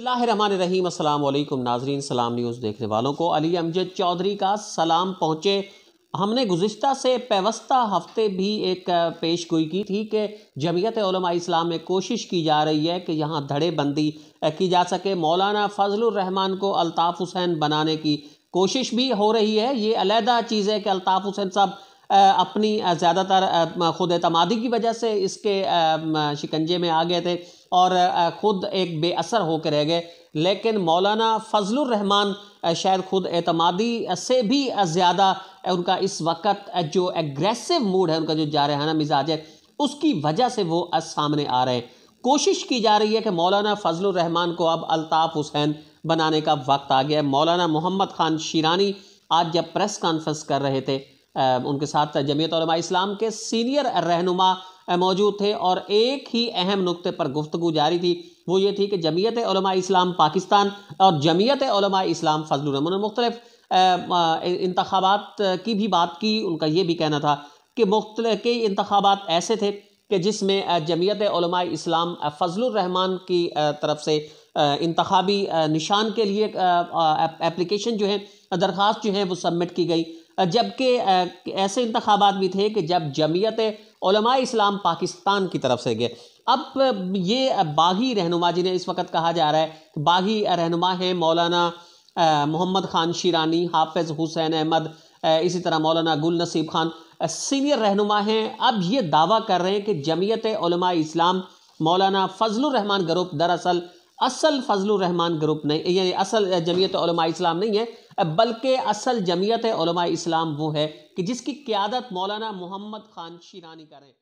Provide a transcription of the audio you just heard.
रहीम अस्सलाम वालेकुम नाजरीन सलाम न्यूज़ देखने वालों को अली अमजद चौधरी का सलाम पहुँचे हमने गुज्त से पेवस्ता हफ्ते भी एक पेश गोई की थी कि जमीयत इस्लाम में कोशिश की जा रही है कि यहाँ धड़ेबंदी की जा सके मौलाना फजलरहमान को अल्ताफ़ हुसैन बनाने की कोशिश भी हो रही है ये अलहदा चीज़ है कि अल्ताफ़ हुसैन साहब अपनी ज़्यादातर ख़ुद अतमादी की वजह से इसके शिकंजे में आ गए थे और ख़ुद एक बेअसर होकर रह गए लेकिन मौलाना फजलरहमान शायद ख़ुद एतमादी से भी ज़्यादा उनका इस वक्त जो एग्रेसिव मूड है उनका जो जारहाना मिजाज है उसकी वजह से वो सामने आ रहे हैं कोशिश की जा रही है कि मौलाना फजलरहमान को अब अलताफ़ हुसैन बनाने का वक्त आ गया है मौलाना मोहम्मद ख़ान शीरानी आज जब प्रेस कॉन्फ्रेंस कर रहे थे उनके साथ जमीयत और इस्लाम के सीनियर रहनुमा मौजूद थे और एक ही अहम नुक्ते पर गुफ्तु जारी थी वो ये थी कि जमीयत इस्लाम पाकिस्तान और जमीयत इस्लाम फजल मुख्तलिफ इंतबात की भी बात की उनका ये भी कहना था कि मुख्त कई इंतबात ऐसे थे कि जिसमें जमीयत इस्लाम रहमान की तरफ से इंतबी निशान के लिए एप्लीकेशन जो है दरख्वास्त जो है वो सबमिट की गई जबकि ऐसे इंतबात भी थे कि जब जमीयत इस्लाम पाकिस्तान की तरफ से गए अब ये बागी रहनुमा जिन्हें इस वक्त कहा जा रहा है बागी रहनुमा हैं मौलाना मोहम्मद ख़ान शीरानी हाफिज़ हुसैन अहमद इसी तरह मौलाना गुल नसीब खान सीनियर रहनुमा हैं अब ये दावा कर रहे हैं कि जमीयत इस्लाम मौलाना फजलरहमान ग्रुप दरअसल असल फजलरहमान ग्रुप नहीं यानी असल जमीयत इस्लाम नहीं है बल्कि असल जमीयत इस्लाम वो है कि जिसकी क़्यादत मौलाना मोहम्मद ख़ान शीरानी करें